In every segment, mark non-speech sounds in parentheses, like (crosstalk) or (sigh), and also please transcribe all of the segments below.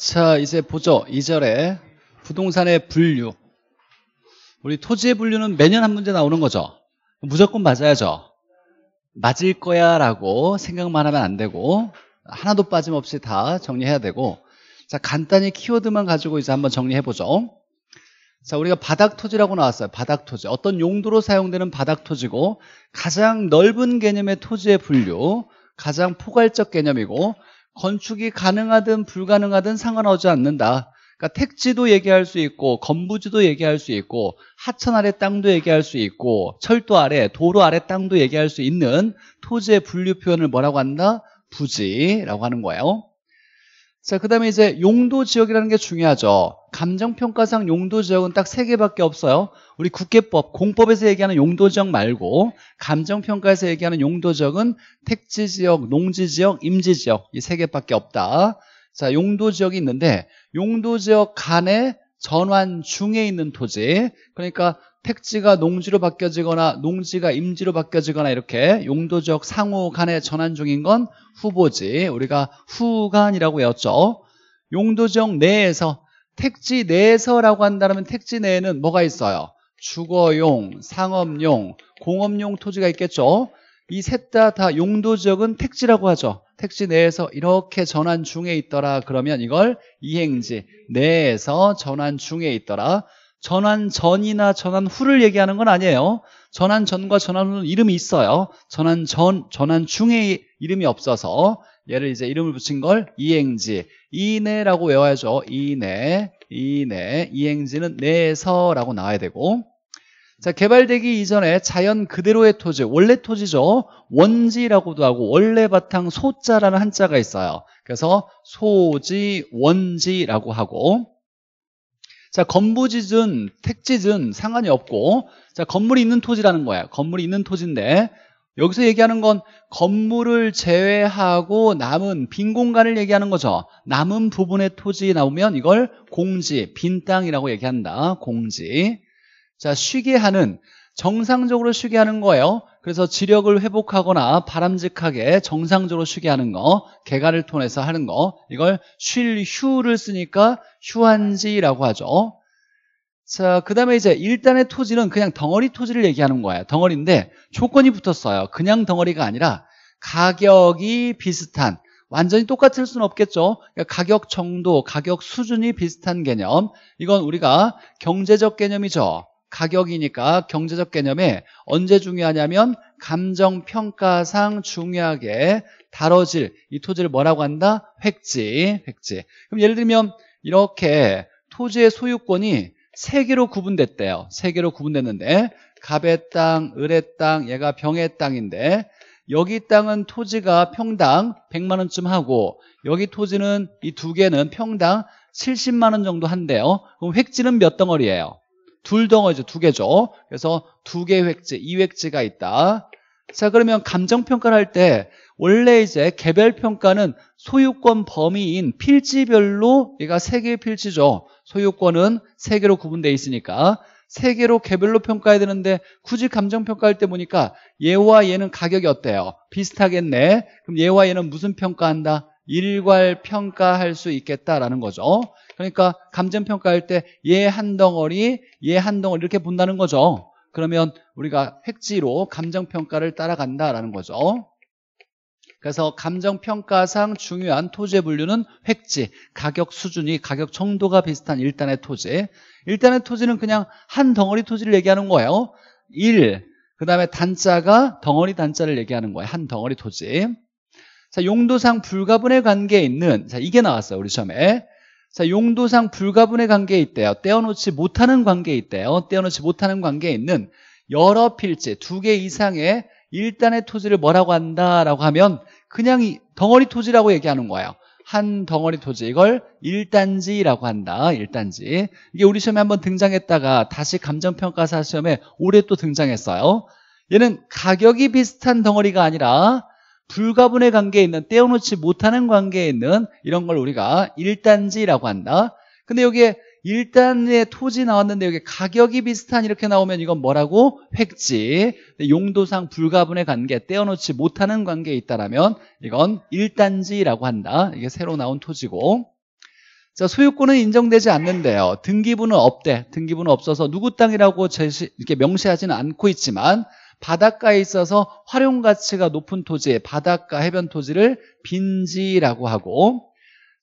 자, 이제 보죠. 2절에 부동산의 분류. 우리 토지의 분류는 매년 한 문제 나오는 거죠. 무조건 맞아야죠. 맞을 거야 라고 생각만 하면 안 되고 하나도 빠짐없이 다 정리해야 되고 자 간단히 키워드만 가지고 이제 한번 정리해보죠 자 우리가 바닥토지라고 나왔어요 바닥토지 어떤 용도로 사용되는 바닥토지고 가장 넓은 개념의 토지의 분류 가장 포괄적 개념이고 건축이 가능하든 불가능하든 상관하지 않는다. 그러니까 택지도 얘기할 수 있고 건부지도 얘기할 수 있고 하천 아래 땅도 얘기할 수 있고 철도 아래 도로 아래 땅도 얘기할 수 있는 토지의 분류 표현을 뭐라고 한다? 부지라고 하는 거예요. 자, 그 다음에 이제 용도 지역이라는 게 중요하죠. 감정평가상 용도 지역은 딱 세 개밖에 없어요. 우리 국회법 공법에서 얘기하는 용도 지역 말고 감정평가에서 얘기하는 용도 지역은 택지 지역, 농지 지역, 임지 지역 이 세 개밖에 없다. 자, 용도 지역이 있는데 용도 지역 간에 전환 중에 있는 토지 그러니까 택지가 농지로 바뀌어지거나 농지가 임지로 바뀌어지거나 이렇게 용도적 상호 간의 전환 중인 건 후보지 우리가 후간이라고 외웠죠 용도적 내에서 택지 내에서라고 한다면 택지 내에는 뭐가 있어요 주거용, 상업용, 공업용 토지가 있겠죠 이 셋 다 다 용도적은 택지라고 하죠 택지 내에서 이렇게 전환 중에 있더라 그러면 이걸 이행지 내에서 전환 중에 있더라 전환 전이나 전환 후를 얘기하는 건 아니에요. 전환 전과 전환 후는 이름이 있어요. 전환 전, 전환 중에 이름이 없어서 얘를 이제 이름을 붙인 걸 이행지, 이내라고 외워야죠. 이내, 이내, 이행지는 내서라고 나와야 되고 자 개발되기 이전에 자연 그대로의 토지, 원래 토지죠. 원지라고도 하고 원래 바탕 소자라는 한자가 있어요. 그래서 소지, 원지라고 하고 자, 건부지든 택지든 상관이 없고 자, 건물이 있는 토지라는 거야. 건물이 있는 토지인데 여기서 얘기하는 건 건물을 제외하고 남은 빈 공간을 얘기하는 거죠. 남은 부분의 토지 나오면 이걸 공지, 빈 땅이라고 얘기한다. 공지. 자, 쉬게 하는 정상적으로 쉬게 하는 거예요. 그래서 지력을 회복하거나 바람직하게 정상적으로 쉬게 하는 거 개가를 통해서 하는 거 이걸 쉴 휴를 쓰니까 휴한지라고 하죠 자, 그 다음에 이제 일단의 토지는 그냥 덩어리 토지를 얘기하는 거예요. 덩어리인데 조건이 붙었어요. 그냥 덩어리가 아니라 가격이 비슷한, 완전히 똑같을 수는 없겠죠. 그러니까 가격 정도, 가격 수준이 비슷한 개념. 이건 우리가 경제적 개념이죠. 가격이니까 경제적 개념에 언제 중요하냐면 감정평가상 중요하게 다뤄질 이 토지를 뭐라고 한다? 획지, 획지. 그럼 예를 들면 이렇게 토지의 소유권이 세 개로 구분됐대요. 세 개로 구분됐는데 갑의 땅, 을의 땅, 얘가 병의 땅인데 여기 땅은 토지가 평당 100만 원쯤 하고 여기 토지는 이 두 개는 평당 70만 원 정도 한대요. 그럼 획지는 몇 덩어리예요? 둘 덩어리죠. 두 개죠. 그래서 두 개 획지, 이 획지가 있다. 자, 그러면 감정평가를 할 때 원래 이제 개별평가는 소유권 범위인 필지별로 얘가 세 개의 필지죠. 소유권은 세 개로 구분되어 있으니까 세 개로 개별로 평가해야 되는데 굳이 감정평가할 때 보니까 얘와 얘는 가격이 어때요? 비슷하겠네. 그럼 얘와 얘는 무슨 평가한다? 일괄 평가할 수 있겠다라는 거죠. 그러니까 감정평가할 때 얘한 예 덩어리, 얘한 예 덩어리 이렇게 본다는 거죠. 그러면 우리가 획지로 감정평가를 따라간다라는 거죠. 그래서 감정평가상 중요한 토지의 분류는 획지, 가격 수준이 가격 정도가 비슷한 일단의 토지. 일단의 토지는 그냥 한 덩어리 토지를 얘기하는 거예요. 1, 그 다음에 단자가 덩어리 단자를 얘기하는 거예요. 한 덩어리 토지. 자, 용도상 불가분의 관계에 있는 자, 이게 나왔어요. 우리 처음에. 자, 용도상 불가분의 관계에 있대요. 떼어놓지 못하는 관계에 있대요. 떼어놓지 못하는 관계에 있는 여러 필지, 두 개 이상의 일단의 토지를 뭐라고 한다라고 하면 그냥 이 덩어리 토지라고 얘기하는 거예요. 한 덩어리 토지 이걸 일단지라고 한다 일단지 이게 우리 시험에 한번 등장했다가 다시 감정평가사 시험에 올해 또 등장했어요 얘는 가격이 비슷한 덩어리가 아니라 불가분의 관계에 있는 떼어놓지 못하는 관계에 있는 이런 걸 우리가 1단지라고 한다 근데 여기에 1단의 토지 나왔는데 여기 가격이 비슷한 이렇게 나오면 이건 뭐라고? 획지 용도상 불가분의 관계 떼어놓지 못하는 관계에 있다라면 이건 1단지라고 한다 이게 새로 나온 토지고 자, 소유권은 인정되지 않는데요. 등기부는 없대. 등기부는 없어서 누구 땅이라고 제시, 이렇게 명시하지는 않고 있지만 바닷가에 있어서 활용 가치가 높은 토지, 바닷가 해변 토지를 빈지라고 하고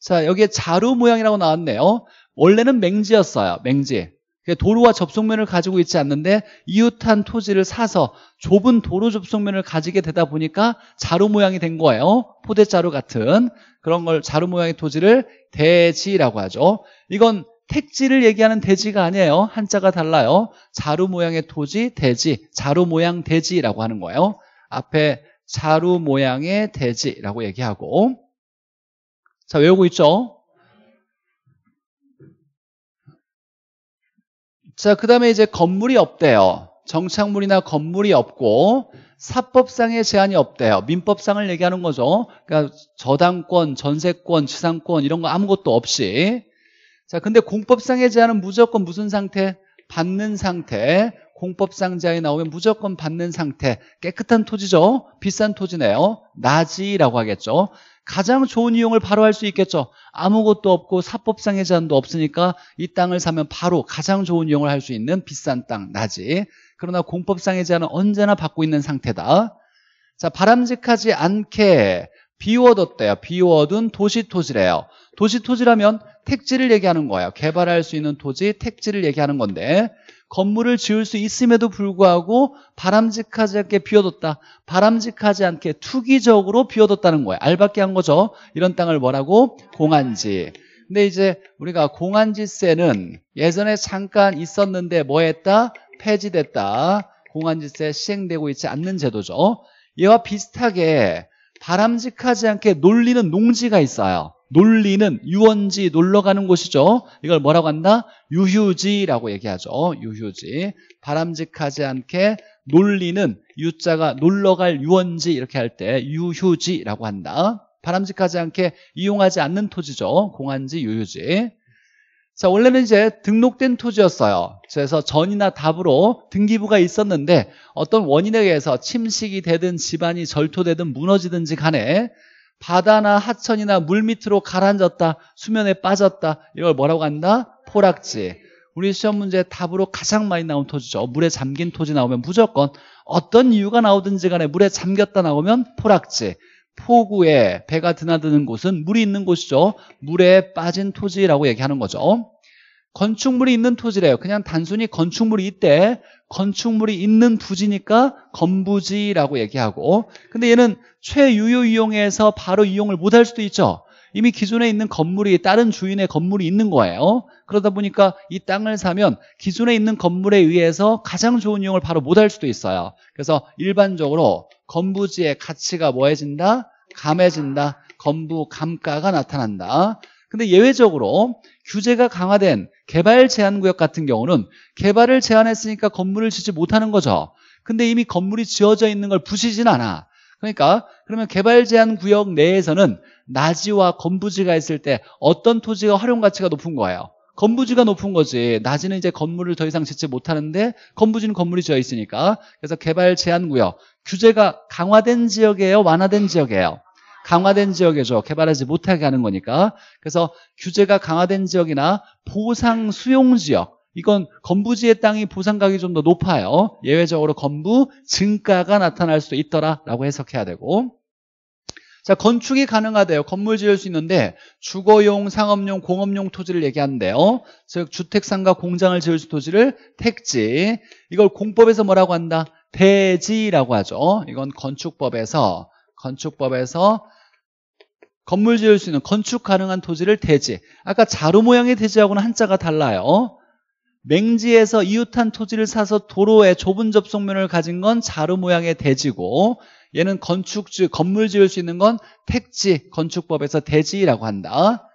자, 여기에 자루 모양이라고 나왔네요. 원래는 맹지였어요. 맹지. 도로와 접속면을 가지고 있지 않는데 이웃한 토지를 사서 좁은 도로 접속면을 가지게 되다 보니까 자루 모양이 된 거예요 포대자루 같은 그런 걸 자루 모양의 토지를 대지라고 하죠 이건 택지를 얘기하는 대지가 아니에요. 한자가 달라요. 자루 모양의 토지, 대지, 자루 모양 대지라고 하는 거예요. 앞에 자루 모양의 대지라고 얘기하고 자 외우고 있죠? 자그 다음에 이제 건물이 없대요. 정착물이나 건물이 없고 사법상의 제한이 없대요. 민법상을 얘기하는 거죠. 그러니까 저당권, 전세권, 지상권 이런 거 아무것도 없이 자, 근데 공법상의 제한은 무조건 무슨 상태? 받는 상태. 공법상자에 나오면 무조건 받는 상태. 깨끗한 토지죠? 비싼 토지네요. 나지라고 하겠죠. 가장 좋은 이용을 바로 할 수 있겠죠. 아무것도 없고 사법상의 제한도 없으니까 이 땅을 사면 바로 가장 좋은 이용을 할 수 있는 비싼 땅, 나지. 그러나 공법상의 제한은 언제나 받고 있는 상태다. 자, 바람직하지 않게 비워뒀대요. 비워둔 도시 토지래요. 도시 토지라면 택지를 얘기하는 거예요. 개발할 수 있는 토지, 택지를 얘기하는 건데 건물을 지을 수 있음에도 불구하고 바람직하지 않게 비워뒀다. 바람직하지 않게 투기적으로 비워뒀다는 거예요. 알밖에 한 거죠. 이런 땅을 뭐라고? 공안지 근데 이제 우리가 공안지세는 예전에 잠깐 있었는데 뭐 했다? 폐지됐다. 공안지세 시행되고 있지 않는 제도죠. 얘와 비슷하게 바람직하지 않게 놀리는 농지가 있어요. 놀리는 유원지 놀러 가는 곳이죠. 이걸 뭐라고 한다? 유휴지라고 얘기하죠. 유휴지. 바람직하지 않게 놀리는 유자가 놀러 갈 유원지 이렇게 할 때 유휴지라고 한다. 바람직하지 않게 이용하지 않는 토지죠. 공안지 유휴지. 자, 원래는 이제 등록된 토지였어요. 그래서 전이나 답으로 등기부가 있었는데 어떤 원인에 의해서 침식이 되든 집안이 절토되든 무너지든지 간에 바다나 하천이나 물 밑으로 가라앉았다, 수면에 빠졌다 이걸 뭐라고 한다? 포락지. 우리 시험 문제 답으로 가장 많이 나온 토지죠. 물에 잠긴 토지 나오면 무조건 어떤 이유가 나오든지 간에 물에 잠겼다 나오면 포락지. 포구에 배가 드나드는 곳은 물이 있는 곳이죠. 물에 빠진 토지라고 얘기하는 거죠. 건축물이 있는 토지래요. 그냥 단순히 건축물이 있대. 건축물이 있는 부지니까 건부지라고 얘기하고. 근데 얘는 최유효 이용해서 바로 이용을 못 할 수도 있죠. 이미 기존에 있는 건물이 다른 주인의 건물이 있는 거예요. 그러다 보니까 이 땅을 사면 기존에 있는 건물에 의해서 가장 좋은 이용을 바로 못 할 수도 있어요. 그래서 일반적으로 건부지의 가치가 뭐해진다? 감해진다. 건부 감가가 나타난다. 근데 예외적으로 규제가 강화된 개발 제한구역 같은 경우는 개발을 제한했으니까 건물을 짓지 못하는 거죠. 근데 이미 건물이 지어져 있는 걸 부시진 않아. 그러니까 그러면 개발 제한 구역 내에서는 나지와 건부지가 있을 때 어떤 토지가 활용 가치가 높은 거예요? 건부지가 높은 거지 낮에는 이제 건물을 더 이상 짓지 못하는데 건부지는 건물이 지어 있으니까 그래서 개발 제한구역 규제가 강화된 지역이에요 완화된 지역이에요 강화된 지역이죠 개발하지 못하게 하는 거니까 그래서 규제가 강화된 지역이나 보상 수용 지역 이건 건부지의 땅이 보상가격이좀 더 높아요 예외적으로 건부 증가가 나타날 수도 있더라라고 해석해야 되고 자, 건축이 가능하대요. 건물 지을 수 있는데 주거용, 상업용, 공업용 토지를 얘기한대요. 즉 주택상가 공장을 지을 수 있는 토지를 택지. 이걸 공법에서 뭐라고 한다? 대지라고 하죠. 이건 건축법에서 건축법에서 건물 지을 수 있는 건축 가능한 토지를 대지. 아까 자루 모양의 대지하고는 한자가 달라요. 맹지에서 이웃한 토지를 사서 도로에 좁은 접속면을 가진 건 자루 모양의 대지고 얘는 건축주, 건물 지을 수 있는 건 택지, 건축법에서 대지라고 한다.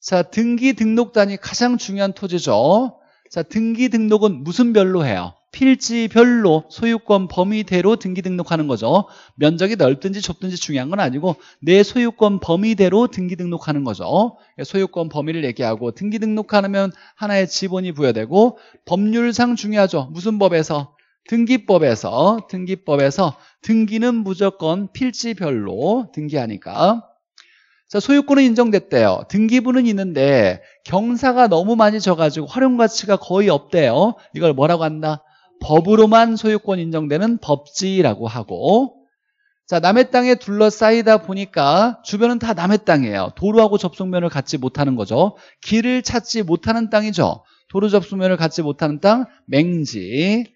자, 등기 등록 단이 가장 중요한 토지죠. 자, 등기 등록은 무슨 별로 해요? 필지별로 소유권 범위대로 등기 등록하는 거죠. 면적이 넓든지 좁든지 중요한 건 아니고 내 소유권 범위대로 등기 등록하는 거죠. 소유권 범위를 얘기하고 등기 등록하면 하나의 지분이 부여되고 법률상 중요하죠. 무슨 법에서? 등기법에서 등기법에서 등기는 무조건 필지별로 등기하니까 자 소유권은 인정됐대요 등기부는 있는데 경사가 너무 많이 져가지고 활용가치가 거의 없대요 이걸 뭐라고 한다? 법으로만 소유권 인정되는 법지라고 하고 자 남의 땅에 둘러싸이다 보니까 주변은 다 남의 땅이에요 도로하고 접속면을 갖지 못하는 거죠 길을 찾지 못하는 땅이죠 도로 접속면을 갖지 못하는 땅 맹지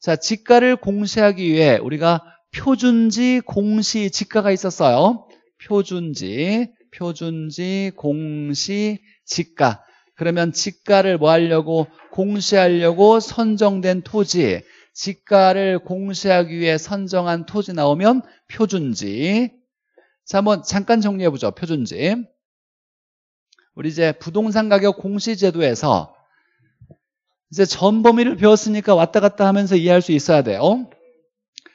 자 집가를 공시하기 위해 우리가 표준지, 공시, 지가가 있었어요. 표준지, 표준지, 공시, 지가. 그러면 지가를 뭐 하려고 공시하려고 선정된 토지, 지가를 공시하기 위해 선정한 토지 나오면 표준지. 자, 한번 잠깐 정리해 보죠. 표준지. 우리 이제 부동산 가격 공시 제도에서 이제 전 범위를 배웠으니까 왔다 갔다 하면서 이해할 수 있어야 돼요.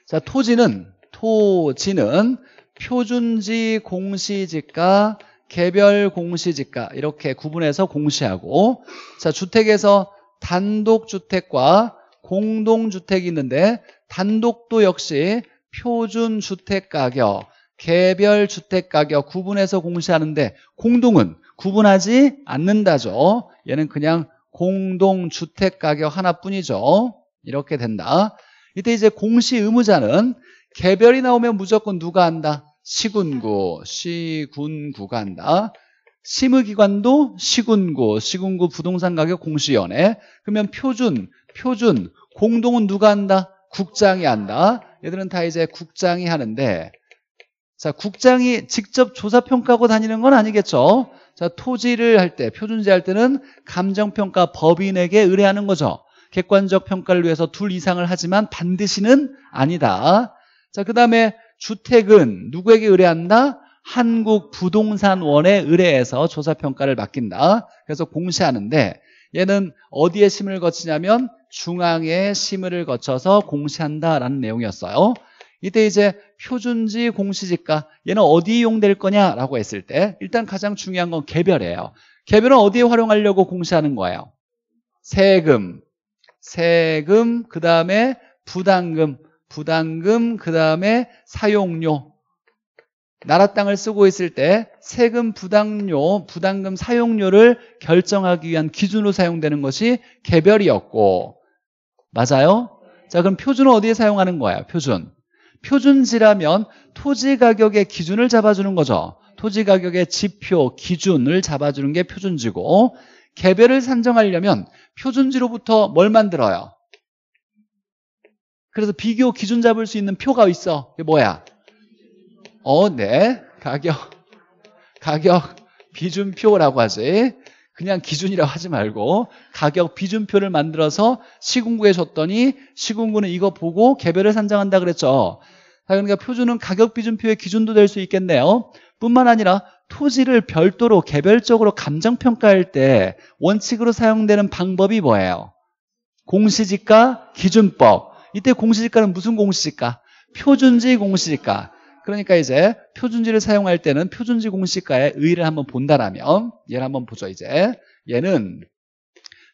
자, 토지는 토지는 표준지 공시지가 개별 공시지가 이렇게 구분해서 공시하고 자, 주택에서 단독주택과 공동주택이 있는데 단독도 역시 표준주택가격, 개별주택가격 구분해서 공시하는데 공동은 구분하지 않는다죠. 얘는 그냥 공동주택가격 하나뿐이죠. 이렇게 된다. 이때 이제 공시 의무자는 개별이 나오면 무조건 누가 한다? 시군구, 시군구가 한다. 심의기관도 시군구, 시군구 부동산 가격 공시위원회. 그러면 표준, 표준, 공동은 누가 한다? 국장이 한다. 얘들은 다 이제 국장이 하는데 자 국장이 직접 조사평가하고 다니는 건 아니겠죠. 자 토지를 할 때 표준제 할 때는 감정평가 법인에게 의뢰하는 거죠. 객관적 평가를 위해서 둘 이상을 하지만 반드시는 아니다. 자, 그 다음에 주택은 누구에게 의뢰한다? 한국부동산원에 의뢰해서 조사평가를 맡긴다. 그래서 공시하는데 얘는 어디에 심을 거치냐면 중앙에 심을 거쳐서 공시한다라는 내용이었어요. 이때 이제 표준지 공시지가 얘는 어디 이용될 거냐라고 했을 때 일단 가장 중요한 건 개별이에요. 개별은 어디에 활용하려고 공시하는 거예요? 세금, 세금, 그 다음에 부담금, 부담금, 그 다음에 사용료. 나라 땅을 쓰고 있을 때 세금 부담료, 부담금 사용료를 결정하기 위한 기준으로 사용되는 것이 개별이었고 맞아요? 자 그럼 표준은 어디에 사용하는 거야? 표준. 표준지라면 토지 가격의 기준을 잡아주는 거죠. 토지 가격의 지표, 기준을 잡아주는 게 표준지고 개별을 산정하려면 표준지로부터 뭘 만들어요? 그래서 비교 기준 잡을 수 있는 표가 있어. 이게 뭐야? 어, 네. 가격, 가격 비준표라고 하지. 그냥 기준이라고 하지 말고 가격 비준표를 만들어서 시군구에 줬더니 시군구는 이거 보고 개별을 산정한다 그랬죠. 그러니까 표준은 가격 비준표의 기준도 될 수 있겠네요. 뿐만 아니라 토지를 별도로 개별적으로 감정평가할 때 원칙으로 사용되는 방법이 뭐예요? 공시지가 기준법. 이때 공시지가는 무슨 공시지가? 표준지 공시지가. 그러니까 이제 표준지를 사용할 때는 표준지 공시가의 의의를 한번 본다라면 얘를 한번 보죠 이제 얘는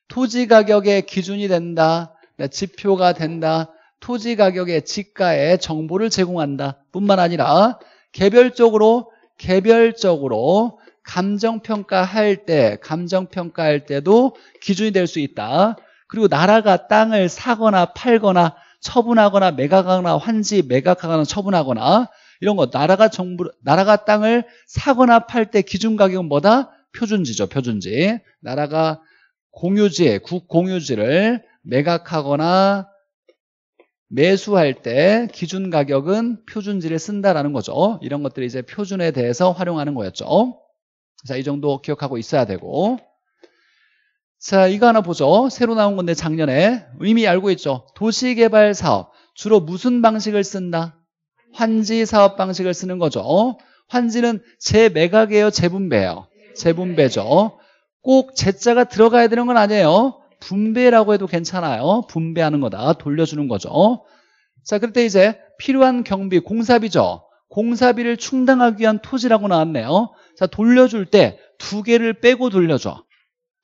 토지 가격의 기준이 된다 네, 지표가 된다 토지 가격의 지가의 정보를 제공한다 뿐만 아니라 개별적으로 개별적으로 감정평가할 때 감정평가할 때도 기준이 될 수 있다. 그리고 나라가 땅을 사거나 팔거나 처분하거나 매각하거나 환지 매각하거나 처분하거나 이런 거 나라가 정부 나라가 땅을 사거나 팔 때 기준 가격은 뭐다? 표준지죠. 표준지. 나라가 공유지, 국공유지를 매각하거나 매수할 때 기준 가격은 표준지를 쓴다라는 거죠. 이런 것들이 이제 표준에 대해서 활용하는 거였죠. 자, 이 정도 기억하고 있어야 되고. 자, 이거 하나 보죠. 새로 나온 건데 작년에 의미 알고 있죠. 도시개발 사업. 주로 무슨 방식을 쓴다? 환지 사업 방식을 쓰는 거죠. 환지는 재매각이에요, 재분배예요. 재분배죠. 꼭제자가 들어가야 되는 건 아니에요. 분배라고 해도 괜찮아요. 분배하는 거다. 돌려주는 거죠. 자, 그때 이제 필요한 경비, 공사비죠. 공사비를 충당하기 위한 토지라고 나왔네요. 자, 돌려줄 때 두 개를 빼고 돌려줘.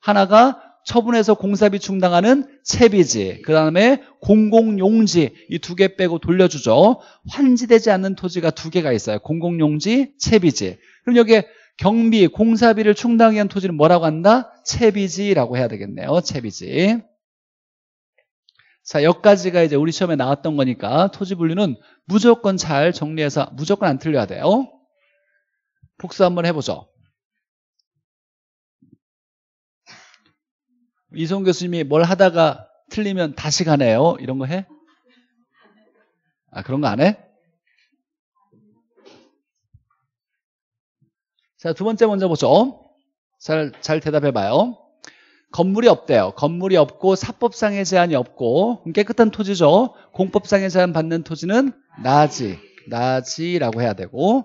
하나가 처분해서 공사비 충당하는 채비지, 그 다음에 공공용지 이 두 개 빼고 돌려주죠. 환지되지 않는 토지가 두 개가 있어요. 공공용지, 채비지. 그럼 여기에 경비, 공사비를 충당해 한토지는 뭐라고 한다? 채비지라고 해야 되겠네요. 채비지. 자, 여기까지가 이제 우리 시험에 나왔던 거니까 토지 분류는 무조건 잘 정리해서 무조건 안 틀려야 돼요. 복수 한번 해보죠. 이성 교수님이 뭘 하다가 틀리면 다시 가네요. 이런 거 해? 아, 그런 거 안 해? 자, 두 번째 먼저 보죠. 잘, 잘 대답해봐요. 건물이 없대요. 건물이 없고 사법상의 제한이 없고 깨끗한 토지죠. 공법상의 제한 받는 토지는 나지, 나지라고 해야 되고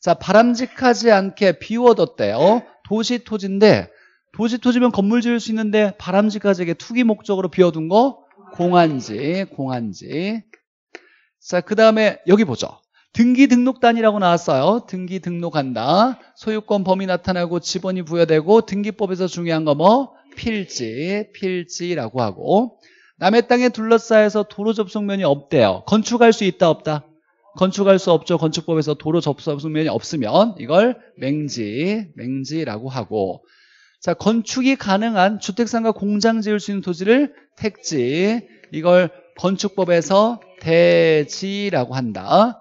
자 바람직하지 않게 비워뒀대요. 도시 토지인데 도시 토지면 건물 지을 수 있는데 바람직하지게 투기 목적으로 비워둔 거 공한지, 공한지. 자, 그 다음에 여기 보죠. 등기 등록단이라고 나왔어요. 등기 등록한다. 소유권 범위 나타나고 지번이 부여되고 등기법에서 중요한 거 뭐? 필지, 필지라고 하고 남의 땅에 둘러싸여서 도로 접속면이 없대요. 건축할 수 있다 없다? 건축할 수 없죠. 건축법에서 도로 접속면이 없으면 이걸 맹지, 맹지라고 하고 자 건축이 가능한 주택상가 공장 지을 수 있는 토지를 택지 이걸 건축법에서 대지라고 한다.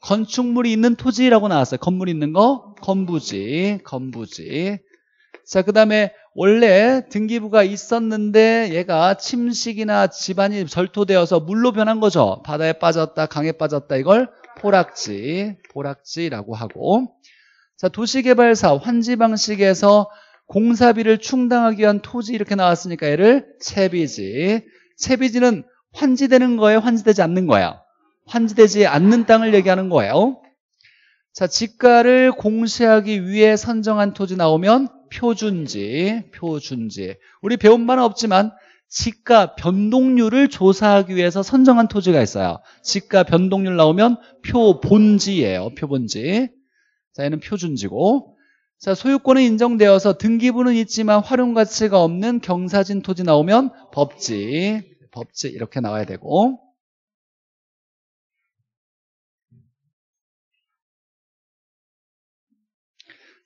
건축물이 있는 토지라고 나왔어요. 건물 있는 거 건부지, 건부지. 자, 그 다음에 원래 등기부가 있었는데 얘가 침식이나 집안이 절토되어서 물로 변한 거죠. 바다에 빠졌다, 강에 빠졌다 이걸 포락지, 포락지라고 하고 자, 도시개발사 환지 방식에서 공사비를 충당하기 위한 토지 이렇게 나왔으니까 얘를 채비지. 채비지는 환지되는 거예요? 환지되지 않는 거예요 환지되지 않는 땅을 얘기하는 거예요. 자, 집가를 공시하기 위해 선정한 토지 나오면 표준지, 표준지. 우리 배운 바는 없지만 집가 변동률을 조사하기 위해서 선정한 토지가 있어요. 집가 변동률 나오면 표본지예요. 표본지. 자, 얘는 표준지고. 자, 소유권은 인정되어서 등기부는 있지만 활용 가치가 없는 경사진 토지 나오면 법지, 법지 이렇게 나와야 되고.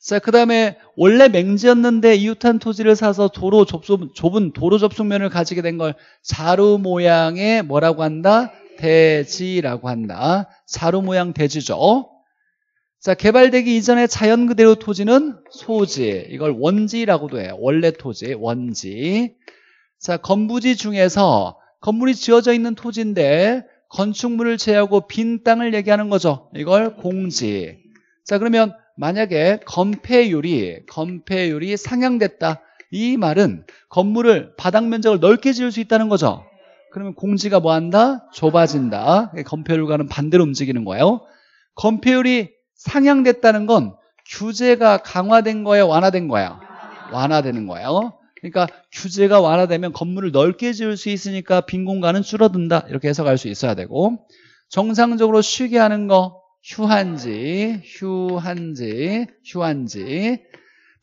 자, 그 다음에 원래 맹지였는데 이웃한 토지를 사서 도로 접속, 좁은 도로 접속면을 가지게 된 걸 자루 모양의 뭐라고 한다? 대지라고 한다. 자루 모양 대지죠. 자, 개발되기 이전에 자연 그대로 토지는 소지. 이걸 원지라고도 해요. 원래 토지, 원지. 자, 건부지 중에서 건물이 지어져 있는 토지인데 건축물을 제외하고 빈 땅을 얘기하는 거죠. 이걸 공지. 자, 그러면 만약에 건폐율이 건폐율이 상향됐다. 이 말은 건물을 바닥 면적을 넓게 지을 수 있다는 거죠. 그러면 공지가 뭐 한다? 좁아진다. 건폐율과는 반대로 움직이는 거예요. 건폐율이 상향됐다는 건 규제가 강화된 거예요, 완화된 거예요? 완화되는 거예요. 그러니까 규제가 완화되면 건물을 넓게 지을 수 있으니까 빈 공간은 줄어든다. 이렇게 해석할 수 있어야 되고 정상적으로 쉬게 하는 거 휴한지, 휴한지, 휴한지.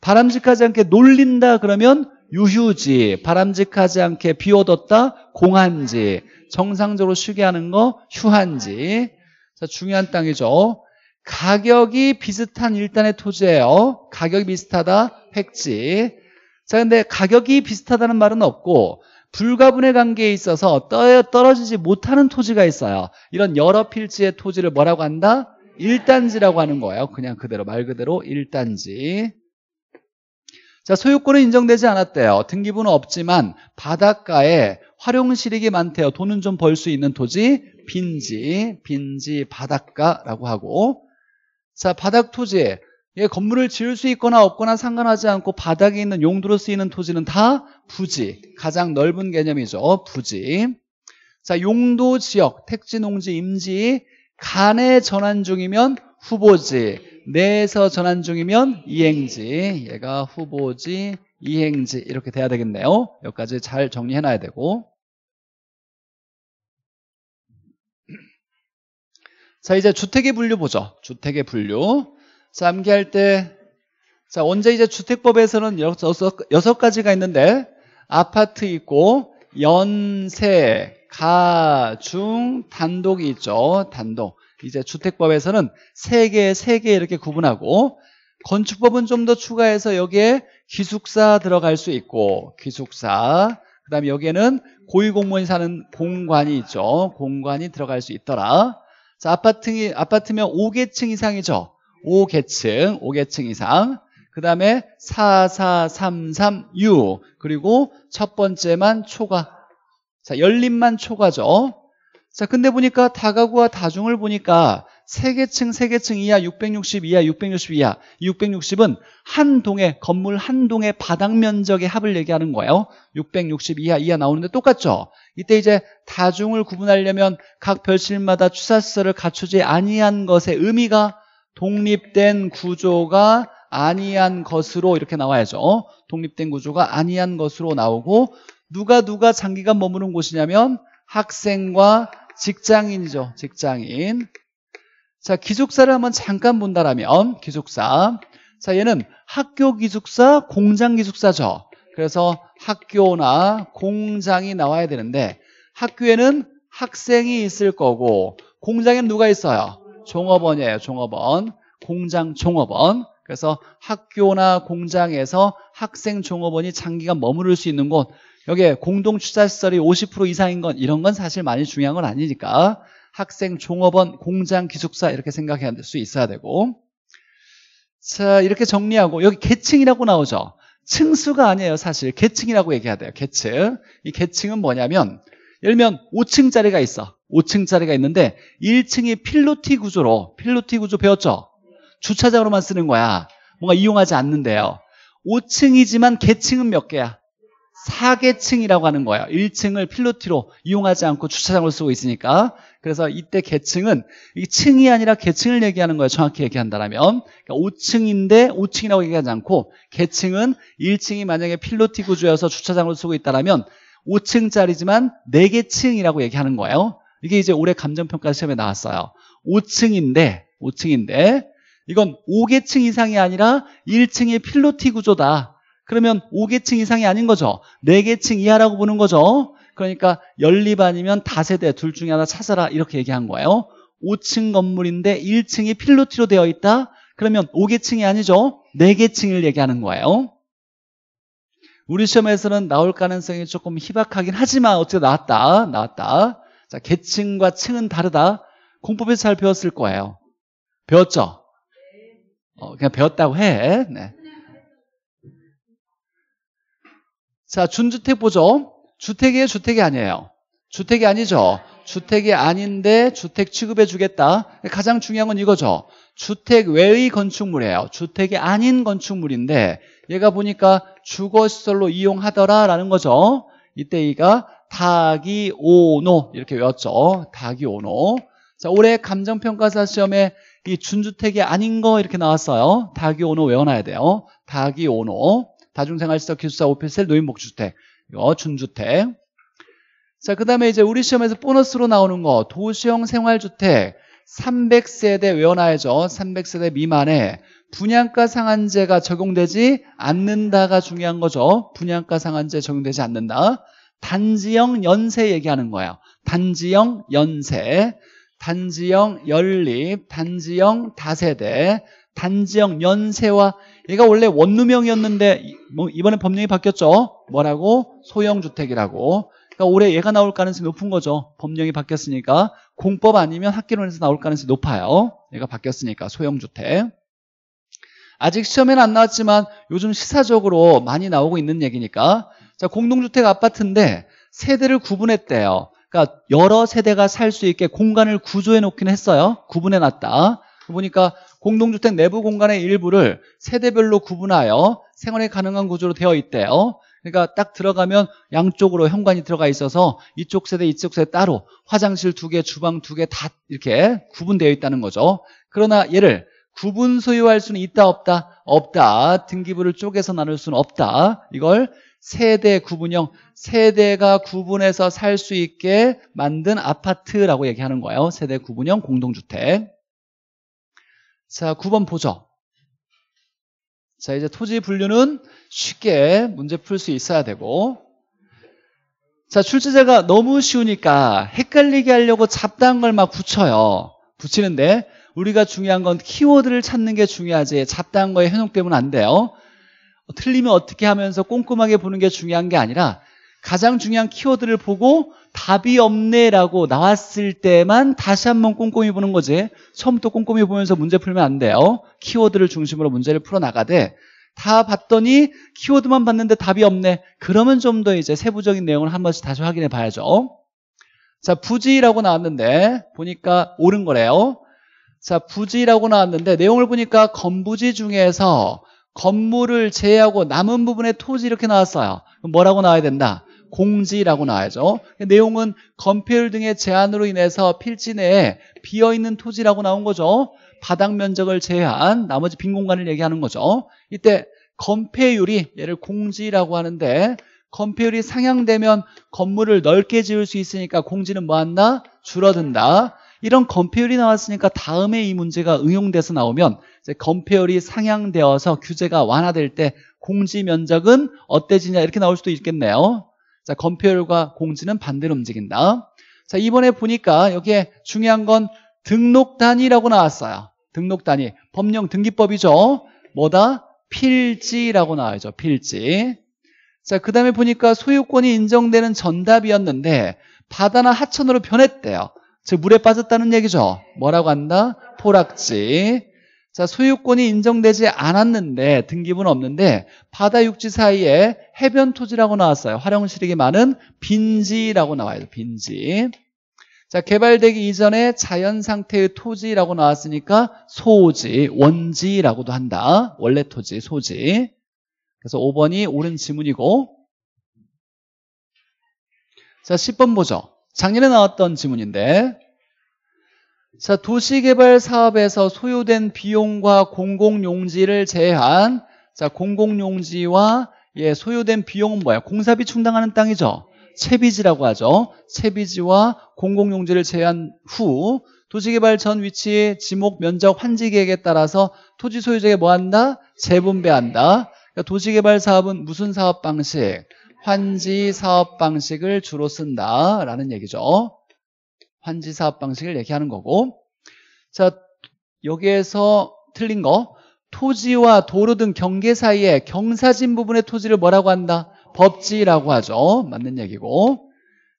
바람직하지 않게 놀린다 그러면 유휴지, 바람직하지 않게 비워뒀다 공한지, 정상적으로 쉬게 하는 거 휴한지. 자, 중요한 땅이죠. 가격이 비슷한 일단의 토지예요. 가격이 비슷하다, 획지. 자, 근데 가격이 비슷하다는 말은 없고 불가분의 관계에 있어서 떨어지지 못하는 토지가 있어요. 이런 여러 필지의 토지를 뭐라고 한다? 1단지라고 하는 거예요. 그냥 그대로 말 그대로 1단지. 자, 소유권은 인정되지 않았대요. 등기부는 없지만 바닷가에 활용실익이 많대요. 돈은 좀 벌 수 있는 토지, 빈지, 빈지 바닷가라고 하고 자, 바닥 토지 에 예, 건물을 지을 수 있거나 없거나 상관하지 않고 바닥에 있는 용도로 쓰이는 토지는 다 부지. 가장 넓은 개념이죠. 부지. 자, 용도 지역, 택지, 농지, 임지 간에 전환 중이면 후보지, 내에서 전환 중이면 이행지, 얘가 후보지, 이행지 이렇게 돼야 되겠네요. 여기까지 잘 정리해놔야 되고 자 이제 주택의 분류 보죠. 주택의 분류 자, 암기할 때, 자, 원자 이제 주택법에서는 여섯, 여섯 가지가 있는데, 아파트 있고, 연세, 가, 중, 단독이 있죠. 단독. 이제 주택법에서는 세 개, 세 개 이렇게 구분하고, 건축법은 좀 더 추가해서 여기에 기숙사 들어갈 수 있고, 기숙사. 그 다음에 여기에는 고위공무원이 사는 공관이 있죠. 공관이 들어갈 수 있더라. 자, 아파트, 아파트면 5개층 이상이죠. 5계층, 5계층 이상. 그 다음에 44336 그리고 첫 번째만 초과. 자, 열림만 초과죠. 자, 근데 보니까 다가구와 다중을 보니까 3계층3계층 이하 660 이하, 660 이하. 660은 한 동에, 건물 한 동의 바닥 면적의 합을 얘기하는 거예요. 660 이하, 이하 나오는데 똑같죠? 이때 이제 다중을 구분하려면 각 별실마다 취사시설을 갖추지 아니한 것의 의미가 독립된 구조가 아니한 것으로 이렇게 나와야죠. 독립된 구조가 아니한 것으로 나오고 누가 누가 장기간 머무는 곳이냐면 학생과 직장인이죠. 직장인. 자, 기숙사를 한번 잠깐 본다라면 기숙사. 자, 얘는 학교 기숙사, 공장 기숙사죠. 그래서 학교나 공장이 나와야 되는데 학교에는 학생이 있을 거고 공장에는 누가 있어요? 종업원이에요. 종업원. 공장 종업원. 그래서 학교나 공장에서 학생 종업원이 장기간 머무를 수 있는 곳 여기에 공동투자시설이 50% 이상인 건 이런 건 사실 많이 중요한 건 아니니까 학생 종업원 공장 기숙사 이렇게 생각해야 될 수 있어야 되고 자 이렇게 정리하고 여기 계층이라고 나오죠 층수가 아니에요 사실 계층이라고 얘기해야 돼요 계층 이 계층은 뭐냐면 예를 들면 5층짜리가 있어. 5층짜리가 있는데 1층이 필로티 구조로 필로티 구조 배웠죠? 주차장으로만 쓰는 거야. 뭔가 이용하지 않는데요. 5층이지만 계층은 몇 개야? 4계층이라고 하는 거예요. 1층을 필로티로 이용하지 않고 주차장으로 쓰고 있으니까. 그래서 이때 계층은 이 층이 아니라 계층을 얘기하는 거예요. 정확히 얘기한다면. 그러니까 5층인데 5층이라고 얘기하지 않고 계층은 1층이 만약에 필로티 구조여서 주차장으로 쓰고 있다면 5층짜리지만 4개 층이라고 얘기하는 거예요. 이게 이제 올해 감정평가 시험에 나왔어요. 5층인데, 5층인데, 이건 5개층 이상이 아니라 1층의 필로티 구조다. 그러면 5개층 이상이 아닌 거죠. 4개층 이하라고 보는 거죠. 그러니까 연립 아니면 다세대 둘 중에 하나 찾아라 이렇게 얘기한 거예요. 5층 건물인데 1층이 필로티로 되어 있다? 그러면 5개층이 아니죠. 4개층을 얘기하는 거예요. 우리 시험에서는 나올 가능성이 조금 희박하긴 하지만 어떻게 나왔다 나왔다 자 계층과 층은 다르다 공법에서 잘 배웠을 거예요 배웠죠? 어, 그냥 배웠다고 해 네. 자 준주택 보죠 주택이에요 주택이 아니에요 주택이 아니죠 주택이 아닌데 주택 취급해 주겠다 가장 중요한 건 이거죠 주택 외의 건축물이에요 주택이 아닌 건축물인데 얘가 보니까 주거시설로 이용하더라라는 거죠. 이때 이가 다기오노 이렇게 외웠죠. 다기오노. 자, 올해 감정평가사 시험에 이 준주택이 아닌 거 이렇게 나왔어요. 다기오노 외워놔야 돼요. 다기오노. 다중생활시설 기숙사 오피스텔 노인복주택. 이거 준주택. 자, 그 다음에 이제 우리 시험에서 보너스로 나오는 거. 도시형 생활주택. 300세대 외워놔야죠. 300세대 미만에 분양가 상한제가 적용되지 않는다가 중요한 거죠. 분양가 상한제 적용되지 않는다. 단지형 연세 얘기하는 거예요. 단지형 연세, 단지형 연립, 단지형 다세대, 단지형 연세와 얘가 원래 원룸형이었는데 뭐 이번에 법령이 바뀌었죠. 뭐라고? 소형주택이라고. 그러니까 올해 얘가 나올 가능성이 높은 거죠. 법령이 바뀌었으니까 공법 아니면 학기론에서 나올 가능성이 높아요. 얘가 바뀌었으니까 소형주택. 아직 시험에는 안 나왔지만 요즘 시사적으로 많이 나오고 있는 얘기니까 자 공동주택 아파트인데 세대를 구분했대요. 그러니까 여러 세대가 살 수 있게 공간을 구조해 놓긴 했어요. 구분해 놨다. 보니까 공동주택 내부 공간의 일부를 세대별로 구분하여 생활에 가능한 구조로 되어 있대요. 그러니까 딱 들어가면 양쪽으로 현관이 들어가 있어서 이쪽 세대 이쪽 세대 따로 화장실 두 개, 주방 두 개 다 이렇게 구분되어 있다는 거죠. 그러나 얘를 구분 소유할 수는 있다 없다 없다 등기부를 쪼개서 나눌 수는 없다 이걸 세대 구분형 세대가 구분해서 살 수 있게 만든 아파트라고 얘기하는 거예요 세대 구분형 공동주택 자 9번 보죠 자 이제 토지 분류는 쉽게 문제 풀 수 있어야 되고 자 출제자가 너무 쉬우니까 헷갈리게 하려고 잡다한 걸 막 붙여요 붙이는데 우리가 중요한 건 키워드를 찾는 게 중요하지 잡다한 거에 현혹되면 안 돼요. 어, 틀리면 어떻게 하면서 꼼꼼하게 보는 게 중요한 게 아니라 가장 중요한 키워드를 보고 답이 없네라고 나왔을 때만 다시 한번 꼼꼼히 보는 거지 처음부터 꼼꼼히 보면서 문제 풀면 안 돼요 키워드를 중심으로 문제를 풀어나가되 다 봤더니 키워드만 봤는데 답이 없네 그러면 좀 더 이제 세부적인 내용을 한 번씩 다시 확인해 봐야죠 자 부지라고 나왔는데 보니까 옳은 거래요 자, 부지라고 나왔는데 내용을 보니까 건부지 중에서 건물을 제외하고 남은 부분의 토지 이렇게 나왔어요. 뭐라고 나와야 된다? 공지라고 나와야죠. 내용은 건폐율 등의 제한으로 인해서 필지 내에 비어있는 토지라고 나온 거죠. 바닥 면적을 제한 외 나머지 빈 공간을 얘기하는 거죠. 이때 건폐율이 얘를 공지라고 하는데 건폐율이 상향되면 건물을 넓게 지을 수 있으니까 공지는 뭐한다? 줄어든다. 이런 건폐율이 나왔으니까 다음에 이 문제가 응용돼서 나오면 건폐율이 상향되어서 규제가 완화될 때 공지 면적은 어때지냐 이렇게 나올 수도 있겠네요. 자, 건폐율과 공지는 반대로 움직인다. 자, 이번에 보니까 여기에 중요한 건 등록 단위라고 나왔어요. 등록 단위. 법령 등기법이죠. 뭐다? 필지라고 나와야죠. 필지. 자, 그 다음에 보니까 소유권이 인정되는 전답이었는데 바다나 하천으로 변했대요. 즉 물에 빠졌다는 얘기죠. 뭐라고 한다? 포락지. 자, 소유권이 인정되지 않았는데 등기부는 없는데 바다 육지 사이에 해변 토지라고 나왔어요. 활용 실익이 많은 빈지라고 나와요. 빈지. 자, 개발되기 이전에 자연 상태의 토지라고 나왔으니까 소지, 원지라고도 한다. 원래 토지, 소지. 그래서 5번이 옳은 지문이고 자, 10번 보죠. 작년에 나왔던 지문인데 자 도시개발 사업에서 소요된 비용과 공공용지를 제외한 자 공공용지와 예, 소요된 비용은 뭐야? 공사비 충당하는 땅이죠. 채비지라고 하죠. 채비지와 공공용지를 제한 외후 도시개발 전 위치의 지목 면적 환지 계획에 따라서 토지 소유자에게 뭐한다? 재분배한다. 그러니까 도시개발 사업은 무슨 사업 방식? 환지 사업 방식을 주로 쓴다라는 얘기죠. 환지 사업 방식을 얘기하는 거고 자 여기에서 틀린 거 토지와 도로 등 경계 사이에 경사진 부분의 토지를 뭐라고 한다? 법지라고 하죠. 맞는 얘기고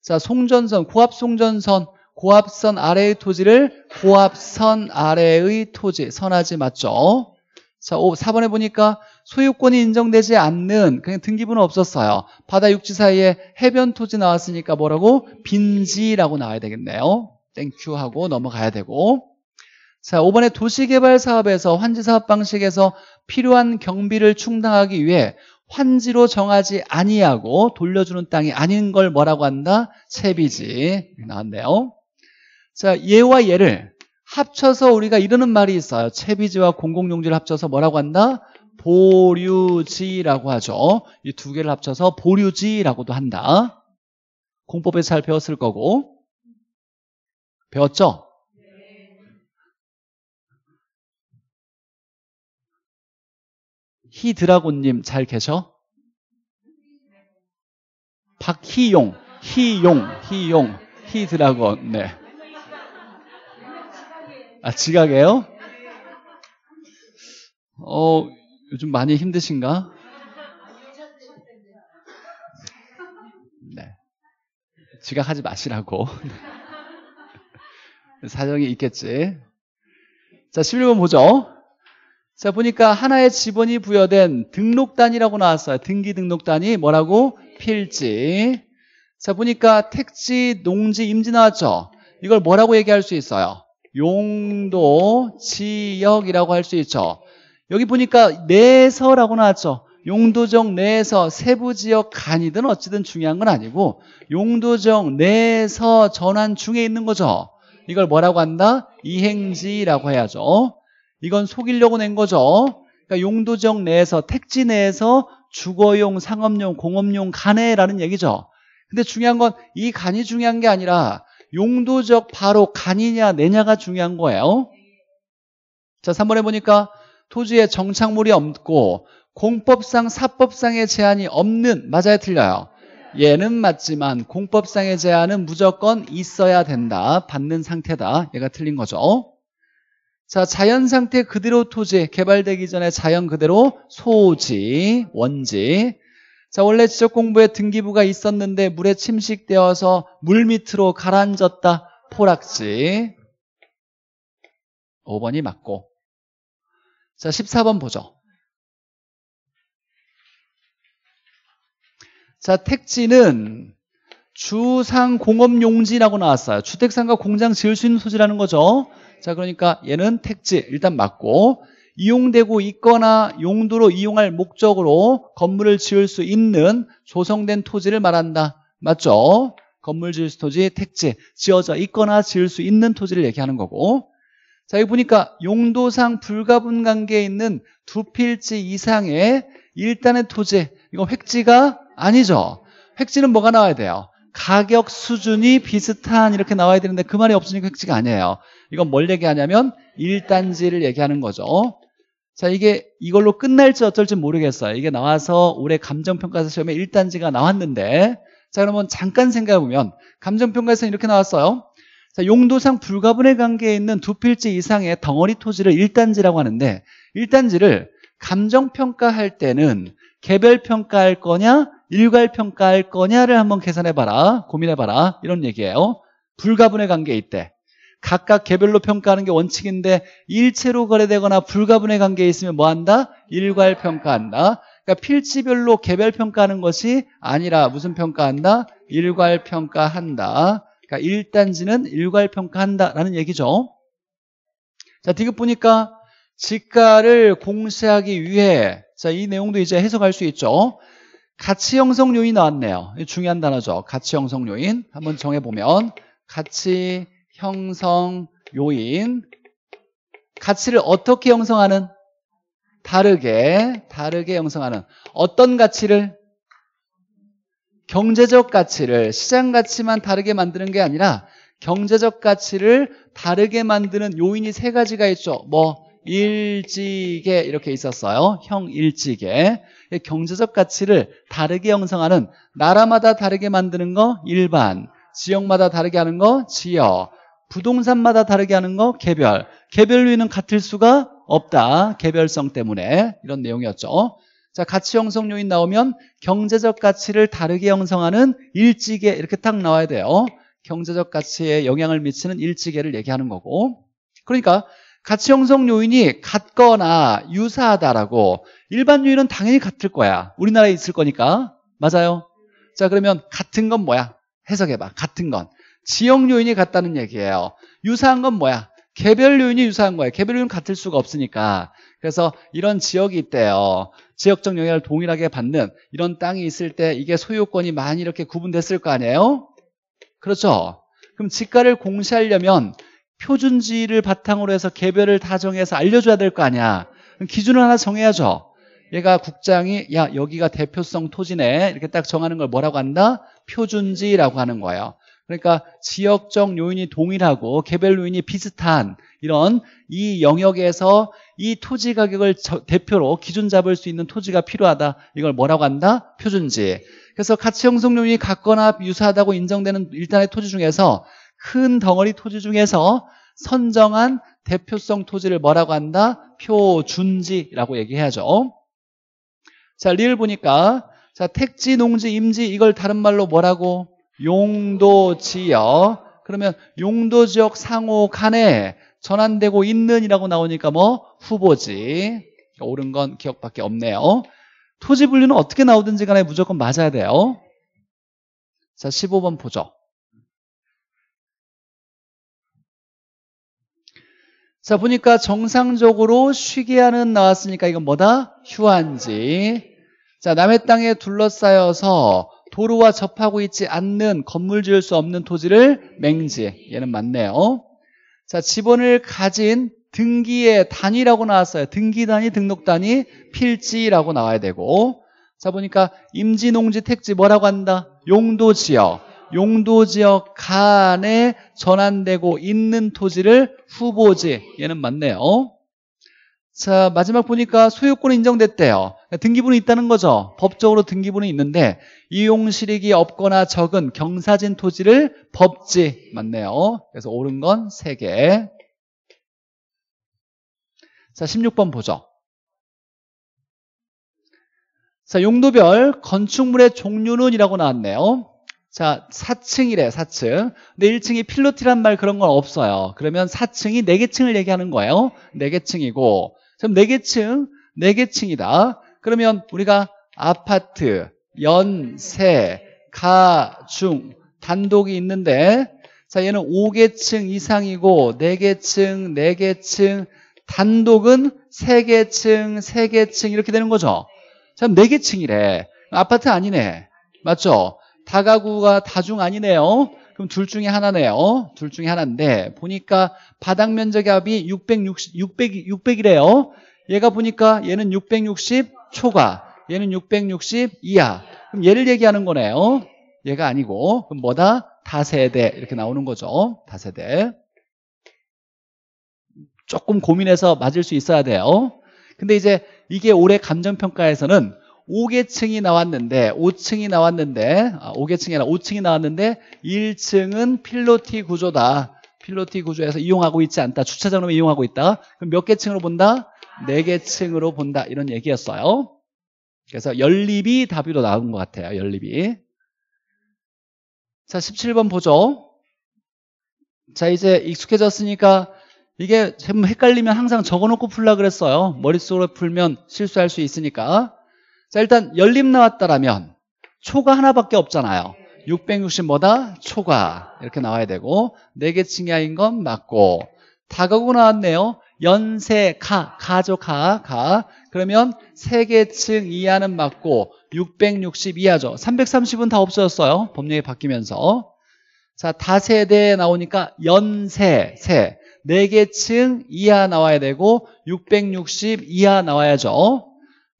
자 송전선, 고압송전선 고압선 아래의 토지를 고압선 아래의 토지 선하지 맞죠? 자, 4번에 보니까 소유권이 인정되지 않는 그냥 등기부는 없었어요. 바다 육지 사이에 해변 토지 나왔으니까 뭐라고? 빈지라고 나와야 되겠네요. 땡큐 하고 넘어가야 되고 자, 5번에 도시개발 사업에서 환지 사업 방식에서 필요한 경비를 충당하기 위해 환지로 정하지 아니하고 돌려주는 땅이 아닌 걸 뭐라고 한다? 채비지 나왔네요. 자, 예와 예를 합쳐서 우리가 이러는 말이 있어요. 채비지와 공공용지를 합쳐서 뭐라고 한다? 보류지라고 하죠. 이 두 개를 합쳐서 보류지라고도 한다. 공법에서 잘 배웠을 거고. 배웠죠? 히드라곤님 잘 계셔? 박희용, 희용, 희용, 히드라곤, 네. 아, 지각이에요? 어, 요즘 많이 힘드신가? 네. 지각하지 마시라고. (laughs) 사정이 있겠지. 자, 11번 보죠. 자, 보니까 하나의 지번이 부여된 등록단이라고 나왔어요. 등기 등록단이 뭐라고? 필지. 자, 보니까 택지, 농지, 임지 나왔죠? 이걸 뭐라고 얘기할 수 있어요? 용도 지역이라고 할 수 있죠. 여기 보니까 내서라고 나왔죠. 용도적 내에서 세부 지역 간이든 어찌든 중요한 건 아니고 용도적 내에서 전환 중에 있는 거죠. 이걸 뭐라고 한다? 이행지라고 해야죠. 이건 속이려고 낸 거죠. 그러니까 용도적 내에서 택지 내에서 주거용, 상업용, 공업용 간에라는 얘기죠. 근데 중요한 건 이 간이 중요한 게 아니라 용도적 바로 간이냐 내냐가 중요한 거예요. 자, 3번에 보니까 토지에 정착물이 없고 공법상 사법상의 제한이 없는 맞아요 틀려요 얘는 맞지만 공법상의 제한은 무조건 있어야 된다 받는 상태다 얘가 틀린 거죠 자 자연 상태 그대로 토지 개발되기 전에 자연 그대로 소지 원지 자 원래 지적공부에 등기부가 있었는데 물에 침식되어서 물 밑으로 가라앉았다 포락지 5번이 맞고 자, 14번 보죠. 자, 택지는 주상 공업용지라고 나왔어요. 주택상가 공장 지을 수 있는 소지라는 거죠. 자, 그러니까 얘는 택지 일단 맞고 이용되고 있거나 용도로 이용할 목적으로 건물을 지을 수 있는 조성된 토지를 말한다. 맞죠? 건물 지을 수 토지, 택지, 지어져 있거나 지을 수 있는 토지를 얘기하는 거고 자, 여기 보니까 용도상 불가분 관계에 있는 두 필지 이상의 일단의 토지, 이거 획지가 아니죠. 획지는 뭐가 나와야 돼요? 가격 수준이 비슷한 이렇게 나와야 되는데 그 말이 없으니까 획지가 아니에요. 이건 뭘 얘기하냐면 일단지를 얘기하는 거죠. 자 이게 이걸로 끝날지 어쩔지 모르겠어요. 이게 나와서 올해 감정평가사 시험에 일단지가 나왔는데 자여러분 잠깐 생각해보면 감정평가에서는 이렇게 나왔어요. 자, 용도상 불가분의 관계에 있는 두 필지 이상의 덩어리 토지를 1단지라고 하는데 1단지를 감정평가할 때는 개별평가할 거냐 일괄평가할 거냐를 한번 계산해봐라 고민해봐라 이런 얘기예요 불가분의 관계에 있대 각각 개별로 평가하는 게 원칙인데 일체로 거래되거나 불가분의 관계에 있으면 뭐 한다? 일괄평가한다 그러니까 필지별로 개별평가하는 것이 아니라 무슨 평가한다? 일괄평가한다 그러니까 1단지는 일괄평가한다라는 얘기죠. 자, 디귿 보니까 지가를 공시하기 위해 자, 이 내용도 이제 해석할 수 있죠. 가치 형성 요인 나왔네요. 중요한 단어죠. 가치 형성 요인. 한번 정해 보면 가치 형성 요인 가치를 어떻게 형성하는? 다르게 다르게 형성하는 어떤 가치를 경제적 가치를 시장 가치만 다르게 만드는 게 아니라 경제적 가치를 다르게 만드는 요인이 세 가지가 있죠. 뭐 일지계 이렇게 있었어요. 형 일지계. 경제적 가치를 다르게 형성하는 나라마다 다르게 만드는 거 일반, 지역마다 다르게 하는 거 지역, 부동산마다 다르게 하는 거 개별. 개별위는 같을 수가 없다. 개별성 때문에 이런 내용이었죠. 자, 가치 형성 요인 나오면 경제적 가치를 다르게 형성하는 일지계 이렇게 딱 나와야 돼요. 경제적 가치에 영향을 미치는 일지계를 얘기하는 거고. 그러니까 가치 형성 요인이 같거나 유사하다라고 일반 요인은 당연히 같을 거야. 우리나라에 있을 거니까. 맞아요. 자, 그러면 같은 건 뭐야? 해석해 봐. 같은 건. 지역 요인이 같다는 얘기예요. 유사한 건 뭐야? 개별 요인이 유사한 거예요. 개별 요인 같을 수가 없으니까. 그래서 이런 지역이 있대요. 지역적 영향을 동일하게 받는 이런 땅이 있을 때 이게 소유권이 많이 이렇게 구분됐을 거 아니에요? 그렇죠? 그럼 지가를 공시하려면 표준지를 바탕으로 해서 개별을 다 정해서 알려줘야 될 거 아니야 기준을 하나 정해야죠 얘가 국장이 야 여기가 대표성 토지네 이렇게 딱 정하는 걸 뭐라고 한다? 표준지라고 하는 거예요 그러니까 지역적 요인이 동일하고 개별 요인이 비슷한 이런 이 영역에서 이 토지 가격을 대표로 기준 잡을 수 있는 토지가 필요하다. 이걸 뭐라고 한다? 표준지. 그래서 가치 형성 요인이 같거나 유사하다고 인정되는 일단의 토지 중에서 큰 덩어리 토지 중에서 선정한 대표성 토지를 뭐라고 한다? 표준지라고 얘기해야죠. 자, 리을 보니까 자, 택지, 농지, 임지 이걸 다른 말로 뭐라고 용도 지역 그러면 용도 지역 상호 간에 전환되고 있는이라고 나오니까 뭐 후보지 그러니까 옳은 건 기억밖에 없네요 토지 분류는 어떻게 나오든지 간에 무조건 맞아야 돼요 자 15번 보죠 자 보니까 정상적으로 쉬기 하는 나왔으니까 이건 뭐다? 휴한지 자 남의 땅에 둘러싸여서 도로와 접하고 있지 않는 건물 지을 수 없는 토지를 맹지 얘는 맞네요 자 지번을 가진 등기의 단위라고 나왔어요 등기 단위 등록 단위 필지라고 나와야 되고 자 보니까 임지 농지 택지 뭐라고 한다 용도 지역 용도 지역 간에 전환되고 있는 토지를 후보지 얘는 맞네요 자 마지막 보니까 소유권 인정됐대요 등기부는 있다는 거죠. 법적으로 등기부는 있는데 이용실익이 없거나 적은 경사진 토지를 법지 맞네요. 그래서 옳은 건 3개. 자, 16번 보죠. 자, 용도별 건축물의 종류는 이라고 나왔네요. 자, 4층이래, 4층. 근데 1층이 필로티란 말 그런 건 없어요. 그러면 4층이 4개층을 얘기하는 거예요. 4개층이고. 그럼 4개층, 4개층이다. 그러면 우리가 아파트, 연세, 가중, 단독이 있는데 자 얘는 5계층 이상이고 4계층, 4계층, 단독은 3계층, 3계층 이렇게 되는 거죠. 자 4계층이래. 아파트 아니네. 맞죠? 다가구가 다중 아니네요. 그럼 둘 중에 하나네요. 둘 중에 하나인데 보니까 바닥 면적이 합이 660, 600, 600이래요. 얘가 보니까 얘는 660, 초과. 얘는 660 이하. 그럼 얘를 얘기하는 거네요. 어? 얘가 아니고 그럼 뭐다? 다세대 이렇게 나오는 거죠. 다세대. 조금 고민해서 맞을 수 있어야 돼요. 근데 이제 이게 올해 감정평가에서는 5계층이 나왔는데 5층이 나왔는데 아, 5계층이 아니라 5층이 나왔는데 1층은 필로티 구조다. 필로티 구조에서 이용하고 있지 않다. 주차장으로 이용하고 있다. 그럼 몇 계층으로 본다? 4개 층으로 본다 이런 얘기였어요. 그래서 연립이 답으로 나온 것 같아요. 연립이. 자, 17번 보죠. 자, 이제 익숙해졌으니까 이게 제법 헷갈리면 항상 적어놓고 풀라 그랬어요. 머릿속으로 풀면 실수할 수 있으니까. 자, 일단 연립 나왔다라면 초가 하나밖에 없잖아요. 660보다 초가. 이렇게 나와야 되고, 4개 층이 아닌 건 맞고, 다가구 나왔네요. 연세 가 가죠 가 가. 그러면 세계층 이하는 맞고 660 이하죠. 330은 다 없어졌어요. 법령이 바뀌면서. 자, 다세대 나오니까 연세 세. 4개층 이하 나와야 되고 660 이하 나와야죠.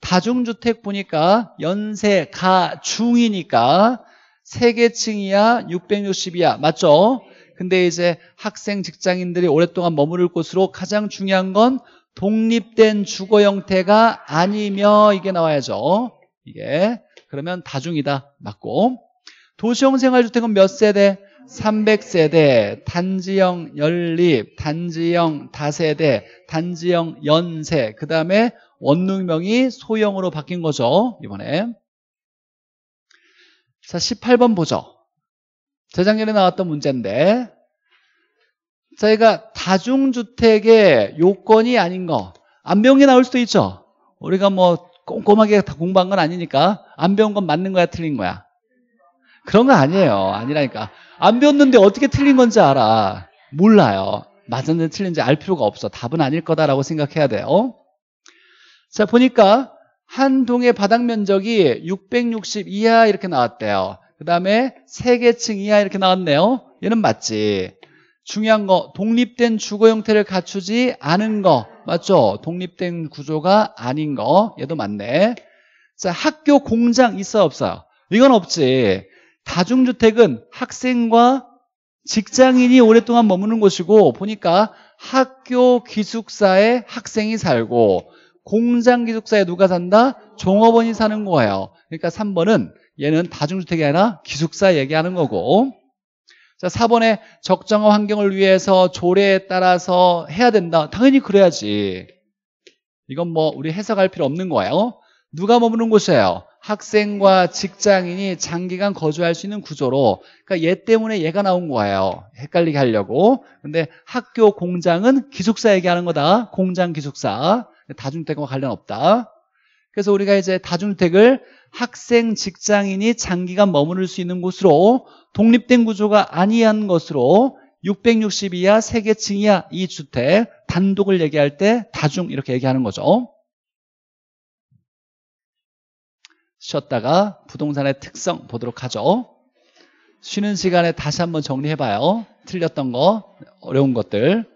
다중주택 보니까 연세 가중이니까 3개층 이하 660 이하 맞죠? 근데 이제 학생 직장인들이 오랫동안 머무를 곳으로 가장 중요한 건 독립된 주거 형태가 아니며 이게 나와야죠. 이게 그러면 다중이다 맞고 도시형 생활주택은 몇 세대? 300세대, 단지형 연립, 단지형 다세대, 단지형 연세, 그 다음에 원룸명이 소형으로 바뀐 거죠, 이번에. 자, 18번 보죠. 재작년에 나왔던 문제인데 저희가 다중주택의 요건이 아닌 거안병이 나올 수도 있죠 우리가 뭐 꼼꼼하게 다 공부한 건 아니니까 안 배운 건 맞는 거야 틀린 거야 그런 거 아니에요 아니라니까 안 배웠는데 어떻게 틀린 건지 알아 몰라요 맞았는지 틀린지 알 필요가 없어 답은 아닐 거다라고 생각해야 돼요 자 보니까 한 동의 바닥 면적이 660 이하 이렇게 나왔대요 그 다음에 세계층 이하 이렇게 나왔네요. 얘는 맞지. 중요한 거 독립된 주거 형태를 갖추지 않은 거 맞죠? 독립된 구조가 아닌 거 얘도 맞네. 자 학교 공장 있어 없어요? 이건 없지. 다중주택은 학생과 직장인이 오랫동안 머무는 곳이고 보니까 학교 기숙사에 학생이 살고 공장 기숙사에 누가 산다? 종업원이 사는 거예요. 그러니까 3번은 얘는 다중주택이 아니라 기숙사 얘기하는 거고 자 4번에 적정한 환경을 위해서 조례에 따라서 해야 된다 당연히 그래야지 이건 뭐 우리 해석할 필요 없는 거예요 누가 머무는 곳이에요 학생과 직장인이 장기간 거주할 수 있는 구조로 그러니까 얘 때문에 얘가 나온 거예요 헷갈리게 하려고 근데 학교 공장은 기숙사 얘기하는 거다 공장 기숙사 다중주택과 관련 없다 그래서 우리가 이제 다주택을 학생, 직장인이 장기간 머무를 수 있는 곳으로 독립된 구조가 아니한 것으로 660 이하, 세계층 이하 이 주택 단독을 얘기할 때 다중 이렇게 얘기하는 거죠. 쉬었다가 부동산의 특성 보도록 하죠. 쉬는 시간에 다시 한번 정리해봐요. 틀렸던 거, 어려운 것들.